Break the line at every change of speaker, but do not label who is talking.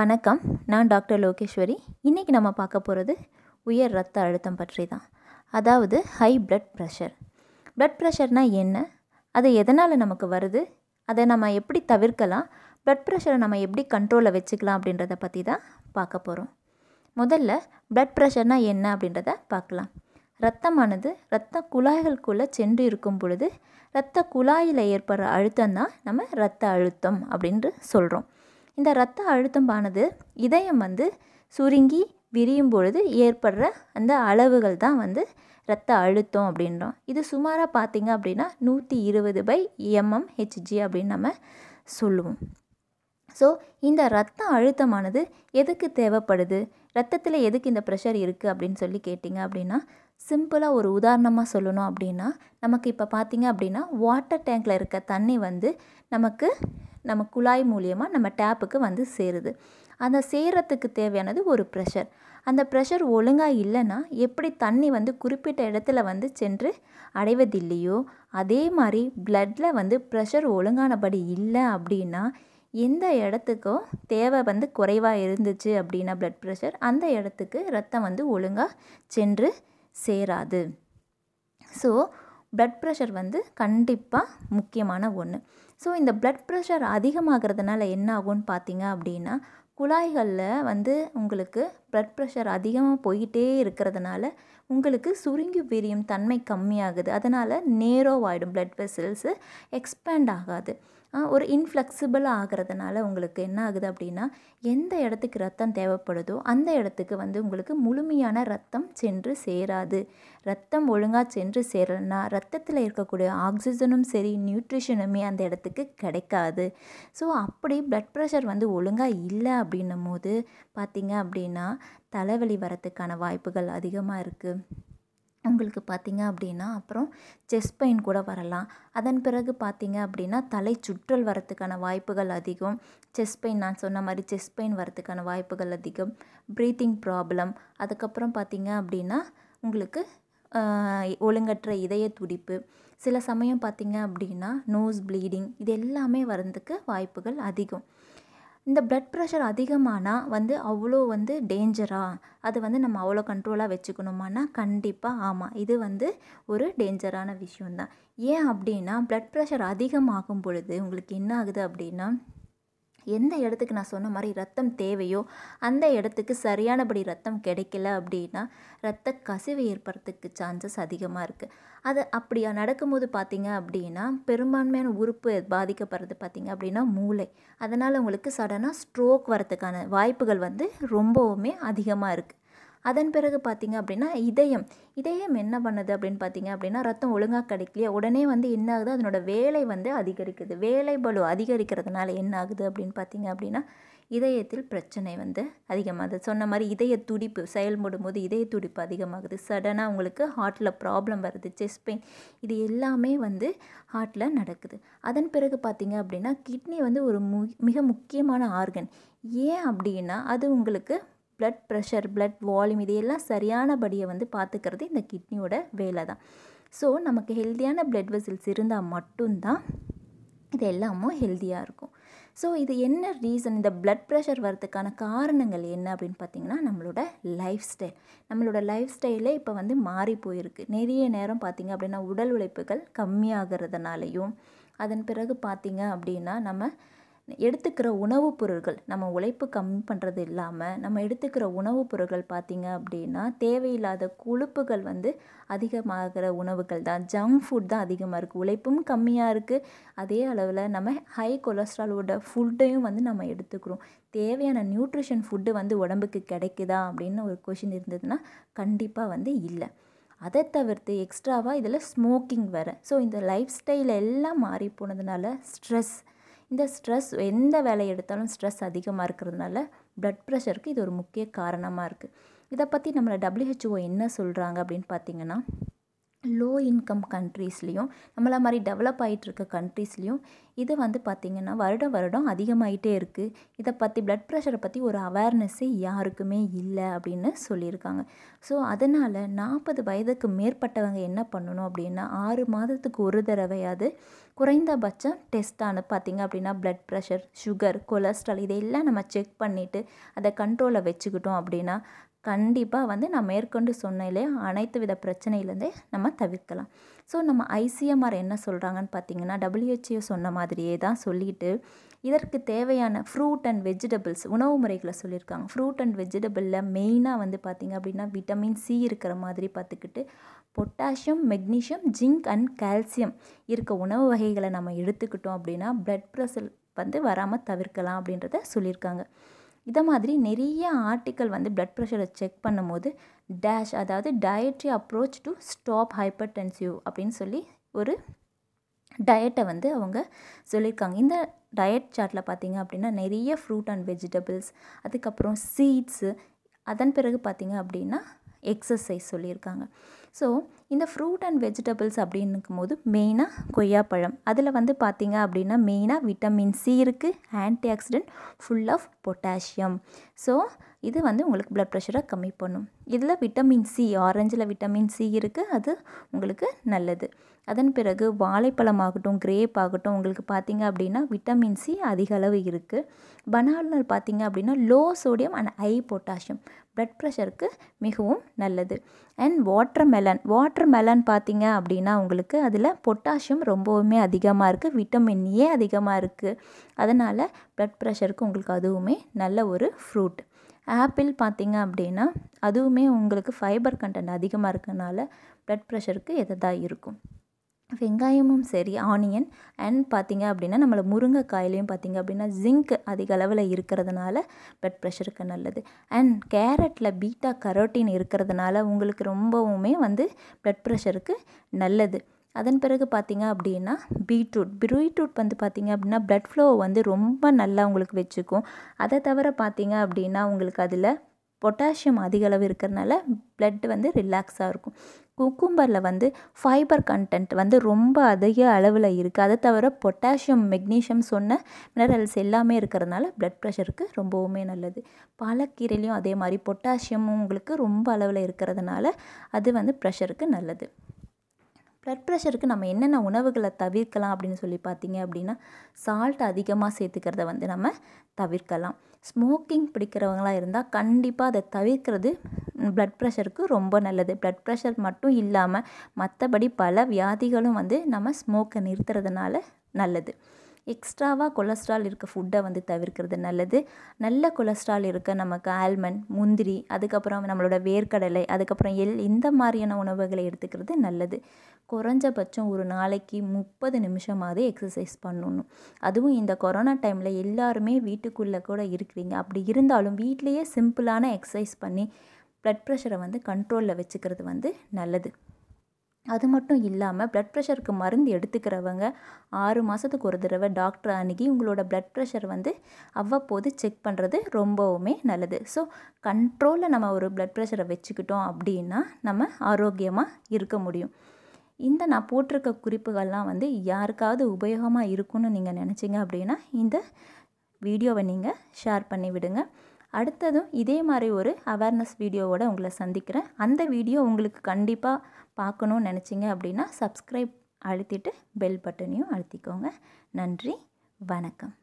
வணக்கம் நான் டாக்டர் லோகேஸ்வரி இன்றைக்கி நம்ம பார்க்க போகிறது உயர் ரத்த அழுத்தம் பற்றி தான் அதாவது ஹை ப்ளட் ப்ரெஷர் ப்ளட் ப்ரெஷர்னால் என்ன அது எதனால் நமக்கு வருது அதை நம்ம எப்படி தவிர்க்கலாம் ப்ளட் ப்ரெஷரை நம்ம எப்படி கண்ட்ரோலில் வச்சுக்கலாம் அப்படின்றத பற்றி தான் பார்க்க போகிறோம் முதல்ல ப்ளட் ப்ரெஷர்னால் என்ன அப்படின்றத பார்க்கலாம் ரத்தமானது இரத்த குழாய்களுக்குள்ளே சென்று இருக்கும் பொழுது இரத்த குழாயில் ஏற்படுற அழுத்தம் தான் நம்ம இரத்த அழுத்தம் அப்படின்ட்டு சொல்கிறோம் இந்த இரத்த அழுத்தமானது இதயம் வந்து சுருங்கி விரியும் பொழுது ஏற்படுற அந்த அளவுகள் தான் வந்து இரத்த அழுத்தம் அப்படின்றோம் இது சுமாராக பார்த்திங்க அப்படின்னா நூற்றி இருபது பை எம்எம் ஹெச்ஜி அப்படின்னு நம்ம சொல்லுவோம் ஸோ இந்த ரத்த அழுத்தமானது எதுக்கு தேவைப்படுது ரத்தத்தில் எதுக்கு இந்த ப்ரெஷர் இருக்குது அப்படின்னு சொல்லி கேட்டிங்க அப்படின்னா சிம்பிளாக ஒரு உதாரணமாக சொல்லணும் அப்படின்னா நமக்கு இப்போ பார்த்திங்க அப்படின்னா வாட்டர் டேங்கில் இருக்க தண்ணி வந்து நமக்கு நம்ம குழாய் மூலியமாக நம்ம டேப்புக்கு வந்து சேருது அந்த சேர்கிறதுக்கு தேவையானது ஒரு ப்ரெஷர் அந்த ப்ரெஷர் ஒழுங்காக இல்லைன்னா எப்படி தண்ணி வந்து குறிப்பிட்ட இடத்துல வந்து சென்று அடைவதில்லையோ அதே மாதிரி பிளட்டில் வந்து ப்ரெஷர் ஒழுங்கானபடி இல்லை அப்படின்னா எந்த இடத்துக்கும் தேவை வந்து குறைவாக இருந்துச்சு அப்படின்னா பிளட் ப்ரெஷர் அந்த இடத்துக்கு ரத்தம் வந்து ஒழுங்காக சென்று சேராது ஸோ ப்ளட் ப்ரெஷர் வந்து கண்டிப்பாக முக்கியமான ஒன்று ஸோ இந்த பிளட் ப்ரெஷர் அதிகமாகிறதுனால என்ன ஆகும்னு பார்த்தீங்க அப்படின்னா குழாய்களில் வந்து உங்களுக்கு ப்ளட் ப்ரெஷர் அதிகமாக போய்கிட்டே இருக்கிறதுனால உங்களுக்கு சுருங்கி விரியும் தன்மை கம்மியாகுது அதனால் நேரோவாயிடும் ப்ளட் வெசல்ஸு எக்ஸ்பேண்ட் ஆகாது ஒரு இன்ஃப்ளெக்சிபிள் ஆகிறதுனால உங்களுக்கு என்ன ஆகுது அப்படின்னா எந்த இடத்துக்கு ரத்தம் தேவைப்படுதோ அந்த இடத்துக்கு வந்து உங்களுக்கு முழுமையான ரத்தம் சென்று சேராது ரத்தம் ஒழுங்காக சென்று சேரலைன்னா ரத்தத்தில் இருக்கக்கூடிய ஆக்சிஜனும் சரி நியூட்ரிஷனுமே அந்த இடத்துக்கு கிடைக்காது ஸோ அப்படி ப்ளட் ப்ரெஷர் வந்து ஒழுங்காக இல்லை அப்படின்னும் போது பார்த்திங்க அப்படின்னா தலைவலி வரத்துக்கான வாய்ப்புகள் அதிகமாக இருக்குது உங்களுக்கு பார்த்திங்க அப்படின்னா அப்புறம் செஸ்ட் பெயின் கூட வரலாம் அதன் பிறகு பார்த்திங்க அப்படின்னா தலை சுற்றல் வரத்துக்கான வாய்ப்புகள் அதிகம் செஸ்ட் பெயின் நான் சொன்ன மாதிரி செஸ்ட் பெயின் வரத்துக்கான வாய்ப்புகள் அதிகம் ப்ரீத்திங் ப்ராப்ளம் அதுக்கப்புறம் பார்த்திங்க அப்படின்னா உங்களுக்கு ஒழுங்கற்ற இதய துடிப்பு சில சமயம் பார்த்திங்க அப்படின்னா நோஸ் ப்ளீடிங் இது எல்லாமே வரதுக்கு வாய்ப்புகள் அதிகம் இந்த ப்ளட் ப்ரெஷர் அதிகமானால் வந்து அவ்வளோ வந்து டேஞ்சராக அது வந்து நம்ம அவ்வளோ கண்ட்ரோலாக வச்சுக்கணுமானா கண்டிப்பாக ஆமாம் இது வந்து ஒரு டேஞ்சரான விஷயந்தான் ஏன் அப்படின்னா ப்ளட் ப்ரெஷர் அதிகமாகும் பொழுது உங்களுக்கு என்ன ஆகுது அப்படின்னா எந்த இடத்துக்கு நான் சொன்ன மாதிரி ரத்தம் தேவையோ அந்த இடத்துக்கு சரியானபடி ரத்தம் கிடைக்கல அப்படின்னா ரத்த கசிவு ஏற்படுறதுக்கு சான்சஸ் அதிகமாக இருக்குது அது அப்படியா நடக்கும்போது பார்த்தீங்க அப்படின்னா பெரும்பான்மையான உறுப்பு பாதிக்கப்படுறது பார்த்தீங்க அப்படின்னா மூளை அதனால் உங்களுக்கு சடனாக ஸ்ட்ரோக் வரத்துக்கான வாய்ப்புகள் வந்து ரொம்பவுமே அதிகமாக இருக்குது அதன் பிறகு பார்த்திங்க அப்படின்னா இதயம் இதயம் என்ன பண்ணுது அப்படின்னு பார்த்திங்க அப்படின்னா ரத்தம் ஒழுங்காக கிடைக்கலையே உடனே வந்து என்ன ஆகுது அதனோட வேலை வந்து அதிகரிக்குது வேலை பலு அதிகரிக்கிறதுனால என்ன ஆகுது அப்படின்னு பார்த்திங்க அப்படின்னா இதயத்தில் பிரச்சனை வந்து அதிகமாகுது சொன்ன மாதிரி இதய துடிப்பு செயல்படும் போது இதய துடிப்பு அதிகமாகுது சடனாக உங்களுக்கு ஹார்ட்டில் ப்ராப்ளம் வருது செஸ்ட் பெயின் இது எல்லாமே வந்து ஹார்ட்டில் நடக்குது அதன் பிறகு பார்த்திங்க அப்படின்னா கிட்னி வந்து ஒரு மு மிக முக்கியமான ஆர்கன் ஏன் அப்படின்னா அது உங்களுக்கு ப்ளட் ப்ரெஷர் ப்ளட் வால்யூம் இதையெல்லாம் சரியானபடியை வந்து பார்த்துக்கிறது இந்த கிட்னியோட வேலை தான் ஸோ நமக்கு ஹெல்த்தியான ப்ளட் வெசல்ஸ் இருந்தால் மட்டும்தான் இது எல்லாமும் ஹெல்த்தியாக இருக்கும் ஸோ இது என்ன ரீசன் இந்த ப்ளட் ப்ரெஷர் வரதுக்கான காரணங்கள் என்ன அப்படின்னு பார்த்திங்கன்னா நம்மளோட லைஃப் ஸ்டைல் நம்மளோட லைஃப் ஸ்டைலே இப்போ வந்து மாறி போயிருக்கு நிறைய நேரம் பார்த்திங்க அப்படின்னா உடல் உழைப்புகள் கம்மியாகிறதுனாலையும் அதன் பிறகு பார்த்திங்க அப்படின்னா நம்ம எடுத்துக்கிற உணவுப் பொருட்கள் நம்ம உழைப்பு கம்மி பண்ணுறது இல்லாமல் நம்ம எடுத்துக்கிற உணவுப் பொருட்கள் பார்த்திங்க அப்படின்னா தேவையில்லாத கொழுப்புகள் வந்து அதிகமாகிற உணவுகள் தான் ஜங்க் ஃபுட் தான் அதிகமாக இருக்குது உழைப்பும் கம்மியாக இருக்குது அதே அளவில் நம்ம ஹை கொலஸ்ட்ராலோட ஃபுட்டையும் வந்து நம்ம எடுத்துக்கிறோம் தேவையான நியூட்ரிஷன் ஃபுட்டு வந்து உடம்புக்கு கிடைக்குதா அப்படின்னு ஒரு கொஷின் இருந்ததுன்னா கண்டிப்பாக வந்து இல்லை அதை தவிர்த்து எக்ஸ்ட்ராவாக இதில் ஸ்மோக்கிங் வேறு ஸோ இந்த லைஃப் ஸ்டைல் எல்லாம் மாறி போனதுனால ஸ்ட்ரெஸ் இந்த ஸ்ட்ரெஸ் எந்த வேலை எடுத்தாலும் ஸ்ட்ரெஸ் அதிகமாக இருக்கிறதுனால ப்ளட் ப்ரெஷருக்கு இது ஒரு முக்கிய காரணமாக இருக்குது இதை பற்றி நம்மளை டபிள்யூஹெச்ஓ என்ன சொல்கிறாங்க அப்படின்னு பார்த்திங்கன்னா லோ இன்கம் கண்ட்ரீஸ்லேயும் நம்மளை மாதிரி டெவலப் ஆகிட்டு இருக்க கண்ட்ரீஸ்லேயும் இது வந்து பார்த்திங்கன்னா வருடம் வருடம் அதிகமாகிட்டே இருக்குது இதை பற்றி ப்ளட் ப்ரெஷரை பற்றி ஒரு அவேர்னஸ்ஸே யாருக்குமே இல்லை அப்படின்னு சொல்லியிருக்காங்க ஸோ அதனால் நாற்பது வயதுக்கு மேற்பட்டவங்க என்ன பண்ணணும் அப்படின்னா ஆறு மாதத்துக்கு ஒரு தடவையாவது குறைந்தபட்சம் டெஸ்ட்டானு பார்த்திங்க அப்படின்னா ப்ளட் ப்ரெஷர் சுகர் கொலஸ்ட்ரால் இதையெல்லாம் நம்ம செக் பண்ணிவிட்டு அதை கண்ட்ரோலில் வச்சுக்கிட்டோம் அப்படின்னா கண்டிப்பாக வந்து நான் மேற்கொண்டு சொன்னதிலே அனைத்து வித பிரச்சனையிலேருந்தே நம்ம தவிர்க்கலாம் ஸோ நம்ம ஐசிஎம்ஆர் என்ன சொல்கிறாங்கன்னு பார்த்தீங்கன்னா டபிள்யூஹெச்ஓ சொன்ன மாதிரியே தான் சொல்லிட்டு இதற்கு தேவையான ஃப்ரூட் அண்ட் வெஜிடபிள்ஸ் உணவு முறைகளை சொல்லியிருக்காங்க ஃப்ரூட் அண்ட் வெஜிடபிளில் மெயினாக வந்து பார்த்திங்க அப்படின்னா விட்டமின் சி இருக்கிற மாதிரி பார்த்துக்கிட்டு potassium magnesium zinc and calcium இருக்க உணவு வகைகளை நம்ம எடுத்துக்கிட்டோம் அப்படின்னா ப்ளட் ப்ரெஷர் வந்து வராமல் தவிர்க்கலாம் அப்படின்றத சொல்லியிருக்காங்க இதை மாதிரி நிறைய ஆர்டிக்கல் வந்து பிளட் ப்ரெஷரை செக் பண்ணும்போது டேஷ் அதாவது dietary approach to stop hypertensive அப்படின்னு சொல்லி ஒரு டயட்டை வந்து அவங்க சொல்லியிருக்காங்க இந்த டயட் சார்ட்டில் பார்த்திங்க அப்படின்னா நிறைய ஃப்ரூட் அண்ட் வெஜிடபிள்ஸ் அதுக்கப்புறம் சீட்ஸு அதன் பிறகு பார்த்திங்க அப்படின்னா எக்ஸசைஸ் சொல்லியிருக்காங்க ஸோ இந்த ஃப்ரூட் அண்ட் வெஜிடபிள்ஸ் அப்படின்னுக்கும் போது மெயினாக கொய்யாப்பழம் அதில் வந்து பார்த்திங்க அப்படின்னா மெயினாக விட்டமின் சி இருக்குது antioxidant full of potassium so இது வந்து உங்களுக்கு ப்ளட் ப்ரெஷரை கம்மி பண்ணும் இதில் விட்டமின் சி ஆரஞ்சில் விட்டமின் சி இருக்குது அது உங்களுக்கு நல்லது அதன் பிறகு வாழைப்பழமாகட்டும் கிரேப் ஆகட்டும் உங்களுக்கு பார்த்திங்க அப்படின்னா விட்டமின் சி அதிக அளவு இருக்குது பனானால் பார்த்திங்க அப்படின்னா low sodium and high potassium blood ப்ரெஷருக்கு மிகவும் நல்லது and watermelon watermelon பார்த்திங்க அப்படின்னா உங்களுக்கு அதில் பொட்டாசியம் ரொம்பவுமே அதிகமாக இருக்குது விட்டமின் ஏ அதிகமாக இருக்குது அதனால் ப்ளட் ப்ரெஷருக்கு உங்களுக்கு அதுவுமே நல்ல ஒரு ஃப்ரூட் ஆப்பிள் பார்த்திங்க அப்படின்னா அதுவுமே உங்களுக்கு ஃபைபர் கண்டென்ட் அதிகமாக இருக்கனால ப்ளட் ப்ரெஷருக்கு எதாக இருக்கும் வெங்காயமும் சரி ஆனியன் அண்ட் பார்த்திங்க அப்படின்னா நம்மளை முருங்கைக்காயிலையும் பார்த்திங்க அப்படின்னா ஜிங்க் அதிக அளவில் இருக்கிறதுனால பிளட் ப்ரெஷருக்கு நல்லது அண்ட் கேரட்டில் பீட்டா கரோட்டின் இருக்கிறதுனால உங்களுக்கு ரொம்பவுமே வந்து பிளட் ப்ரெஷருக்கு நல்லது அதன் பிறகு பார்த்திங்க அப்படின்னா பீட்ரூட் பீட்ரூட் வந்து பார்த்திங்க அப்படின்னா பிளட் ஃப்ளோ வந்து ரொம்ப நல்லா உங்களுக்கு வச்சுக்கும் அதை தவிர பார்த்திங்க அப்படின்னா உங்களுக்கு அதில் பொட்டாசியம் அதிக அளவு இருக்கிறதுனால பிளட் வந்து ரிலாக்ஸாக இருக்கும் குக்கும்பரில் வந்து ஃபைபர் கண்டென்ட் வந்து ரொம்ப அதிக அளவில் இருக்குது அதை தவிர பொட்டாசியம் மெக்னீஷியம் சொன்ன மினரல்ஸ் எல்லாமே இருக்கிறதுனால ப்ளட் ப்ரெஷருக்கு ரொம்பவுமே நல்லது பாலக்கீரையிலையும் அதே மாதிரி பொட்டாசியமும் உங்களுக்கு ரொம்ப அளவில் இருக்கிறதுனால அது வந்து ப்ரெஷருக்கு நல்லது ப்ளட் ப்ரெஷருக்கு நம்ம என்னென்ன உணவுகளை தவிர்க்கலாம் அப்படின்னு சொல்லி பார்த்தீங்க அப்படின்னா சால்ட் அதிகமாக சேர்த்துக்கிறத வந்து நம்ம தவிர்க்கலாம் ஸ்மோக்கிங் பிடிக்கிறவங்களாக இருந்தால் கண்டிப்பாக அதை தவிர்க்கிறது ப்ளட் ப்ரெஷருக்கு ரொம்ப நல்லது ப்ளட் ப்ரெஷர் மட்டும் இல்லாமல் மற்றபடி பல வியாதிகளும் வந்து நம்ம ஸ்மோக்கை நிறுத்துறதுனால நல்லது எக்ஸ்ட்ராவாக கொலஸ்ட்ரால் இருக்க ஃபுட்டை வந்து தவிர்க்கிறது நல்லது நல்ல கொலஸ்ட்ரால் இருக்க நமக்கு ஆல்மண்ட் முந்திரி அதுக்கப்புறம் நம்மளோட வேர்க்கடலை அதுக்கப்புறம் எல் இந்த மாதிரியான உணவுகளை எடுத்துக்கிறது நல்லது குறைஞ்சபட்சம் ஒரு நாளைக்கு முப்பது நிமிஷமாவது எக்ஸசைஸ் பண்ணணும் அதுவும் இந்த கொரோனா டைமில் எல்லாருமே வீட்டுக்குள்ளே கூட இருக்கிறீங்க அப்படி இருந்தாலும் வீட்லேயே சிம்பிளான எக்ஸசைஸ் பண்ணி ப்ளட் ப்ரெஷரை வந்து கண்ட்ரோலில் வச்சுக்கிறது வந்து நல்லது அது மட்டும் இல்லாமல் ப்ளட் ப்ரெஷருக்கு மருந்து எடுத்துக்கிறவங்க ஆறு மாதத்துக்கு ஒரு தடவை டாக்டரை அணுகி உங்களோட ப்ளட் ப்ரெஷர் வந்து அவ்வப்போது செக் பண்ணுறது ரொம்பவுமே நல்லது ஸோ கண்ட்ரோலில் நம்ம ஒரு ப்ளட் ப்ரெஷரை வச்சுக்கிட்டோம் அப்படின்னா நம்ம ஆரோக்கியமாக இருக்க முடியும் இந்த நான் போட்டிருக்க குறிப்புகள்லாம் வந்து யாருக்காவது உபயோகமாக இருக்குன்னு நீங்கள் நினச்சிங்க அப்படின்னா இந்த வீடியோவை நீங்கள் ஷேர் பண்ணிவிடுங்க அடுத்ததும் இதே மாதிரி ஒரு அவேர்னஸ் வீடியோவோட உங்களை சந்திக்கிறேன் அந்த வீடியோ உங்களுக்கு கண்டிப்பாக பார்க்கணும்னு நினச்சிங்க அப்படின்னா சப்ஸ்கிரைப் அழுத்திட்டு பெல் பட்டனையும் அழுத்திக்கோங்க நன்றி வணக்கம்